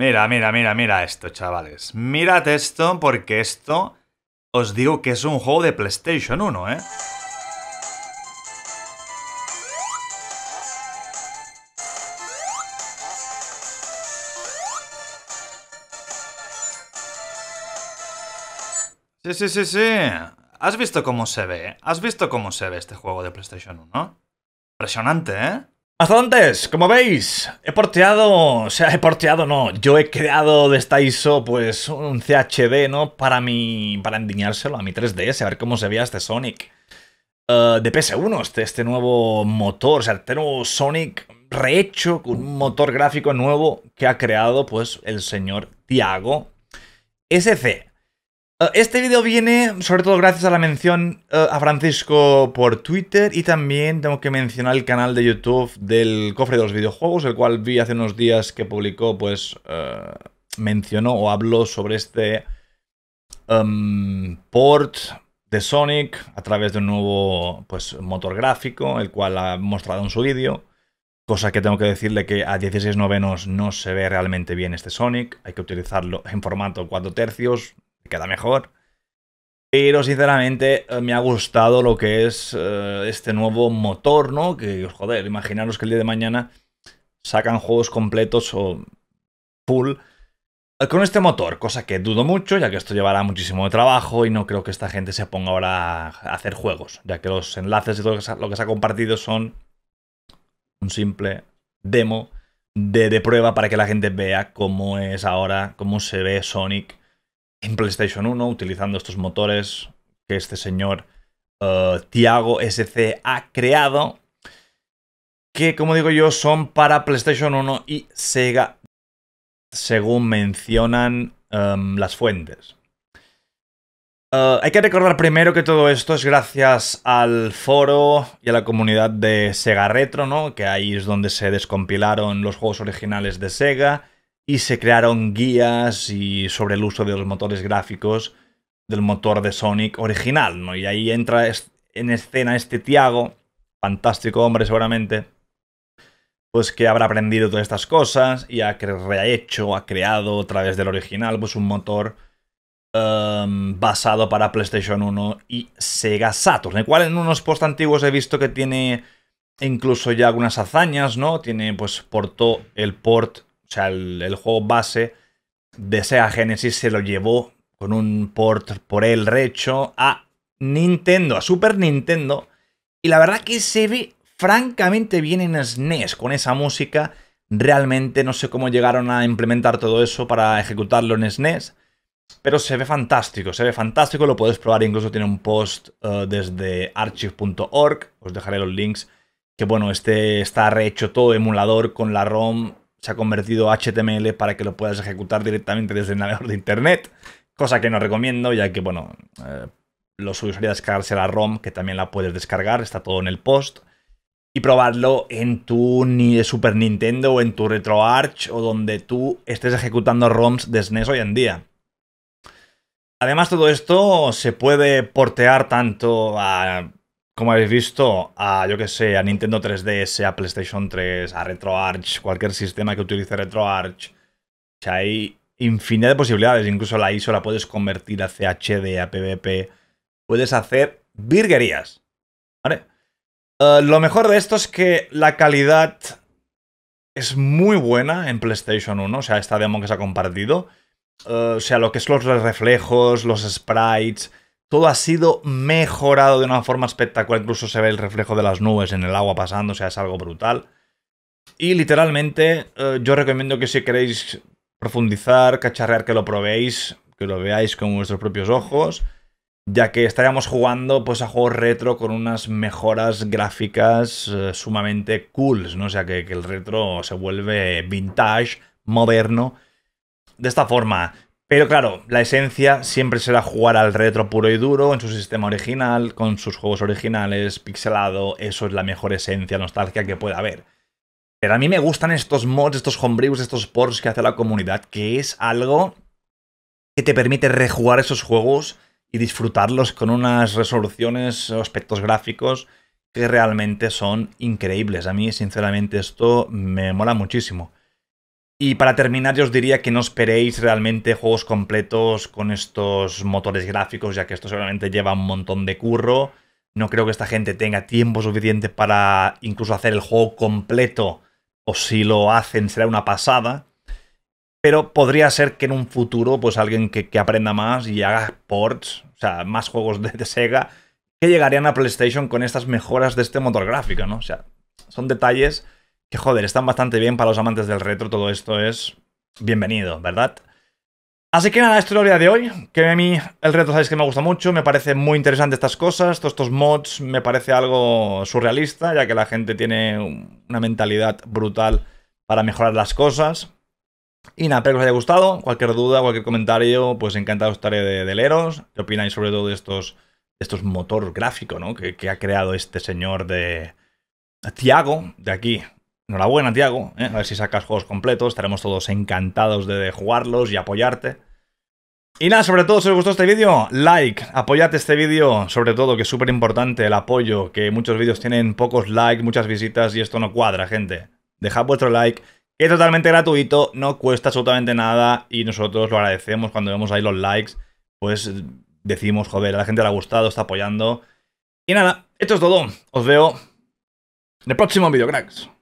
Mira, mira, mira, mira esto, chavales. Mirad esto porque esto os digo que es un juego de PlayStation 1, ¿eh? Sí, sí, sí, sí. ¿Has visto cómo se ve? ¿eh? ¿Has visto cómo se ve este juego de PlayStation 1? Impresionante, ¿eh? Hasta antes, como veis, he porteado, o sea, he porteado, no, yo he creado de esta ISO, pues, un CHD, ¿no? Para mi, para endiñárselo a mi 3DS, a ver cómo se veía este Sonic eh, de PS1, este, este nuevo motor, o sea, este nuevo Sonic rehecho con un motor gráfico nuevo que ha creado, pues, el señor Tiago SC. Eh, este video viene sobre todo gracias a la mención eh, a Francisco por Twitter y también tengo que mencionar el canal de YouTube del cofre de los videojuegos, el cual vi hace unos días que publicó, pues eh, mencionó o habló sobre este em, port de Sonic a través de un nuevo pues, motor gráfico, el cual ha mostrado en su vídeo. Cosa que tengo que decirle que a 16 novenos no se ve realmente bien este Sonic. Hay que utilizarlo en formato 4 tercios queda mejor. Pero sinceramente eh, me ha gustado lo que es eh, este nuevo motor, ¿no? Que, joder, imaginaros que el día de mañana sacan juegos completos o full eh, con este motor, cosa que dudo mucho, ya que esto llevará muchísimo de trabajo y no creo que esta gente se ponga ahora a hacer juegos, ya que los enlaces y todo lo que se ha compartido son un simple demo de, de prueba para que la gente vea cómo es ahora, cómo se ve Sonic en PlayStation 1 utilizando estos motores que este señor eh, Tiago SC ha creado, que como digo yo son para PlayStation 1 y Sega, según mencionan em, las fuentes. Eh, hay que recordar primero que todo esto es gracias al foro y a la comunidad de Sega Retro, ¿no? Que ahí es donde se descompilaron los juegos originales de Sega y se crearon guías y sobre el uso de los motores gráficos del motor de Sonic original, ¿no? Y ahí entra en escena este Tiago, fantástico hombre seguramente, pues que habrá aprendido todas estas cosas y ha rehecho, ha creado a través del original, pues un motor em, basado para PlayStation 1 y Sega Saturn, el cual en unos post antiguos he visto que tiene incluso ya algunas hazañas, ¿no? Tiene, pues, portó el port o sea, el, juego base de Sega Genesis se lo llevó con un port por el recho a Nintendo, a Super Nintendo. Y la verdad que se ve francamente bien en SNES e con esa música. Realmente no sé cómo llegaron a implementar todo eso para ejecutarlo en SNES. E pero se ve fantástico, se ve fantástico, lo puedes probar, incluso tiene un post eh, desde archive.org, os dejaré los links, que bueno, este está rehecho todo emulador con la ROM se ha convertido a HTML para que lo puedas ejecutar directamente desde el navegador de internet, cosa que no recomiendo, ya que, bueno, eh, lo suyo sería descargarse la ROM, que también la puedes descargar, está todo en el post, y probarlo en tu Super Nintendo o en tu RetroArch o donde tú estés ejecutando ROMs de SNES e hoy en día. Además, todo esto se puede portear tanto a como habéis visto, a yo que sé, a Nintendo 3DS, a PlayStation 3, a RetroArch, cualquier sistema que utilice RetroArch. O sea, hay infinidad de posibilidades. Incluso la ISO la puedes convertir a CHD, a PVP. Puedes hacer virguerías. ¿Vale? Eh, lo mejor de esto es que la calidad es muy buena en PlayStation 1, o sea, esta demo que se ha compartido. Eh, o sea, lo que es los reflejos, los sprites, todo ha sido mejorado de una forma espectacular. Incluso se ve el reflejo de las nubes en el agua pasando, o sea, es algo brutal. Y literalmente eh, yo recomiendo que si queréis profundizar, cacharrear, que lo probéis, que lo veáis con vuestros propios ojos, ya que estaríamos jugando pues a juegos retro con unas mejoras gráficas eh, sumamente cool, ¿no? O sea, que el retro se vuelve vintage, moderno. De esta forma, pero claro, la esencia siempre será jugar al retro puro y duro, en su sistema original, con sus juegos originales, pixelado, eso es la mejor esencia nostalgia que pueda haber. Pero a mí me gustan estos mods, estos homebrews, estos ports que hace la comunidad, que es algo que te permite rejugar esos juegos y disfrutarlos con unas resoluciones o aspectos gráficos que realmente son increíbles. A mí, sinceramente, esto me mola muchísimo. Y para terminar, yo os diría que no esperéis realmente juegos completos con estos motores gráficos, ya que esto seguramente lleva un montón de curro. No creo que esta gente tenga tiempo suficiente para incluso hacer el juego completo, o si lo hacen será una pasada. Pero podría ser que en un futuro, pues alguien que, aprenda más y haga ports, o sea, más juegos de, de Sega, que llegarían a PlayStation con estas mejoras de este motor gráfico, ¿no? O sea, son detalles que joder, están bastante bien para los amantes del retro, todo esto es bienvenido, ¿verdad? Así que nada, esto es el día de hoy, que a mí el retro sabéis que me gusta mucho, me parece muy interesante estas cosas, todos estos mods me parece algo surrealista, ya que la gente tiene una mentalidad brutal para mejorar las cosas. Y nada, espero que os haya gustado, cualquier duda, cualquier comentario, pues encantado estaré de, leeros, qué opináis sobre todo de estos, estos motor gráfico, ¿no? Que, que ha creado este señor de... Tiago, de aquí, enhorabuena, Tiago. ¿eh? A ver si sacas juegos completos. Estaremos todos encantados de jugarlos y apoyarte. Y nada, sobre todo, si os gustó este vídeo, like, apoyad este vídeo, sobre todo, que es súper importante el apoyo, que muchos vídeos tienen pocos likes, muchas visitas y esto no cuadra, gente. Dejad vuestro like, que es totalmente gratuito, no cuesta absolutamente nada y nosotros lo agradecemos cuando vemos ahí los likes, pues decimos, joder, a la gente le ha gustado, está apoyando. Y nada, esto es todo, os veo en el próximo vídeo, cracks.